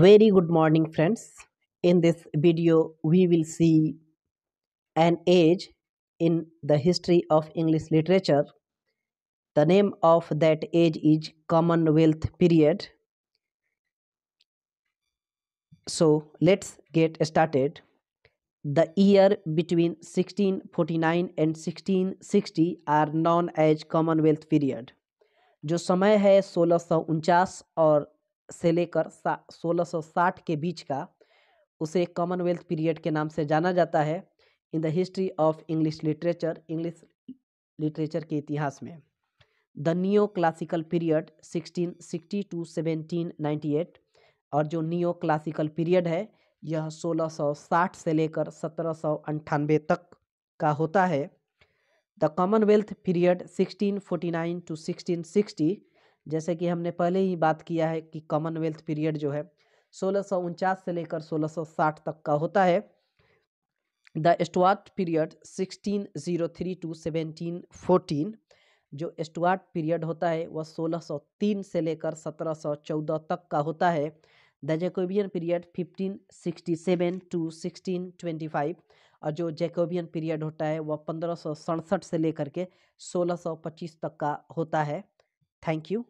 very good morning friends in this video we will see an age in the history of english literature the name of that age is commonwealth period so let's get started the year between 1649 and 1660 are known as commonwealth period जो समय है 1649 और से लेकर सोलह सौ साठ के बीच का उसे कॉमनवेल्थ पीरियड के नाम से जाना जाता है in the history of English literature English literature के इतिहास में the neoclassical period sixty two eight और जो नियो क्लासिकल पीरियड है यह 1660 से लेकर सत्रह तक का होता है the Commonwealth period 1649 to sixty जैसे कि हमने पहले ही बात किया है कि कॉमनवेल्थ पीरियड जो है सोलह से लेकर सोलह तक का होता है द एस्टवाट पीरियड 1603 टू 1714 जो एस्टवाट पीरियड होता है वह 1603 से लेकर 1714 तक का होता है द जैकोबियन पीरियड 1567 टू 1625 और जो जैकोबियन पीरियड होता है वह पंद्रह से लेकर के 1625 तक का होता है थैंक यू